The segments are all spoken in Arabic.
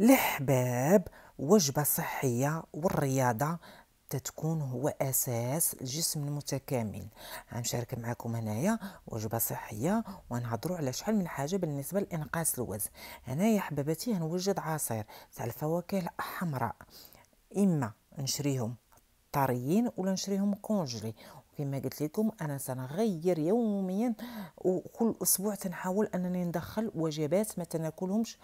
الحباب وجبة صحية والرياضة تتكون هو اساس الجسم المتكامل غنشارك معكم هنايا وجبه صحيه وغنهضروا على شحال من حاجه بالنسبه لانقاص الوزن هنايا حباباتي غنوجد عصير تاع الفواكه الحمراء اما نشريهم طريين ولا نشريهم كونجلي كما قلت لكم انا سنغير يوميا وكل اسبوع تنحاول انني ندخل وجبات ما تناكلهمش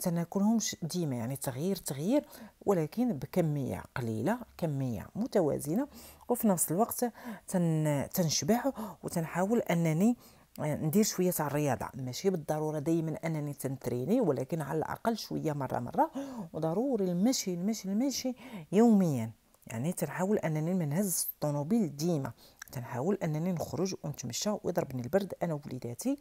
تناكلهمش ديما يعني تغيير تغيير ولكن بكميه قليله كميه متوازنه وفي نفس الوقت تن تنشبع وتنحاول انني ندير شويه تاع الرياضه ماشي بالضروره دائما انني تنتريني ولكن على الاقل شويه مره مره وضروري المشي المشي المشي يوميا يعني تنحاول انني منهز نهز الطوموبيل ديما تنحاول انني نخرج ونتمشى ويضربني البرد انا ووليداتي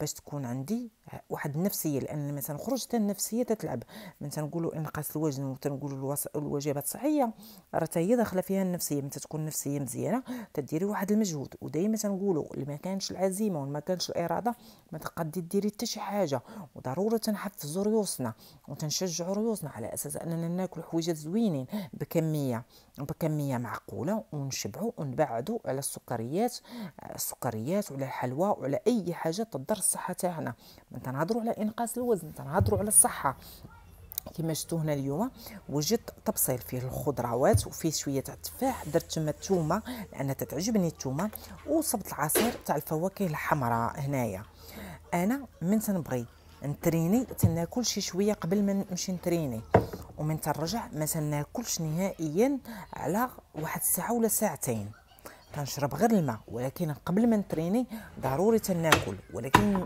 باش تكون عندي واحد النفسيه لان ما تنخرج حتى النفسيه تتلعب من تنقولوا انقاص الوزن وتنقولوا الوص... الوجبات الصحيه راه حتى هي داخله فيها النفسيه من تكون النفسيه مزيانه تديري واحد المجهود ودائما تنقولوا اللي ما كانش العزيمه وما كانش الاراده ما تقدري ديري حتى شي حاجه وضروره تنحفزوا ريوسنا وتنشجعوا ريوسنا على اساس اننا ناكل حويجات زوينين بكميه بكميه معقوله ونشبعوا ونبعدوا على السكريات السكريات وعلى الحلوى وعلى اي حاجه تضر الصحه تاعنا ما تنهضروا على انقاص الوزن تنهضروا على الصحه كما شفتوا هنا اليوم وجدت طبسيل فيه الخضروات وفيه شويه تاع التفاح درت تما الثومه لان تتعجبني الثومه وصبت العصير تاع الفواكه الحمراء هنايا انا من تنبغي نتريني تناكل شي شويه قبل ما نمشي نتريني ومن تنرجع ما تناكلش نهائيا على واحد الساعه ولا ساعتين كنشرب غير الماء ولكن قبل ما نتريني ضروري تناكل ولكن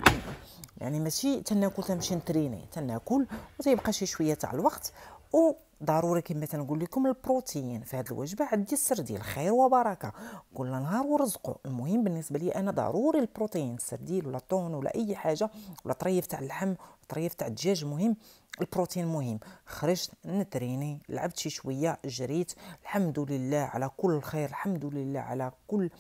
يعني ماشي تناكل تنمشي نتريني تناكل وتيبقى شي شويه تاع الوقت و ضروري كما تنقول لكم البروتين في هذه الوجبه عندي السر خير وبركه كل نهار ورزقه المهم بالنسبه لي انا ضروري البروتين السرديل ولا الطون ولا اي حاجه ولا طريف تاع اللحم طريف تاع الدجاج مهم البروتين مهم خرجت نتريني لعبت شي شويه جريت الحمد لله على كل خير الحمد لله على كل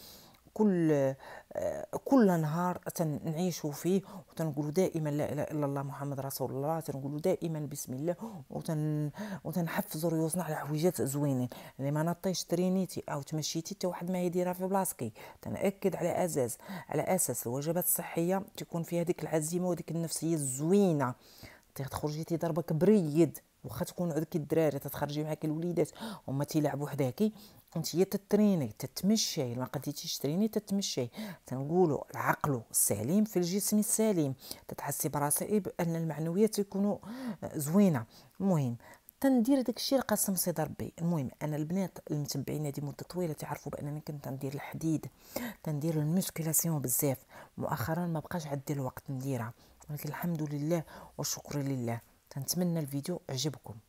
كل آه، كل نهار تنعيش فيه وتنقول دائما لا اله الا الله محمد رسول الله تنقول دائما بسم الله وتن وتنحفز ريوسنا على حويجات زوينين اللي ما نطيش ترينيتي او تمشيتي حتى واحد ما يديرها في بلاصكي تناكد على اساس على اساس الوجبات الصحيه تكون فيها ديك العزيمه وديك النفسيه الزوينه تخرجي تضربك بريد واخا تكون عندك الدراري تتخرجي معاك الوليدات هما تيلعبوا حداكي كنت هي تتريني تتمشي ما قديتيش تريني تتمشي تنقولوا العقل السليم في الجسم السليم تتحسي براسك بان المعنويات يكونوا آه، زوينه المهم تندير داك الشيء القسم سيد ربي المهم انا البنات المتبعين هذه مده طويله تعرفوا بانني كنت تندير الحديد تندير المسكيلاسيون بزاف مؤخرا ما بقاش عندي الوقت نديرها ولكن الحمد لله والشكر لله تنتمنى الفيديو عجبكم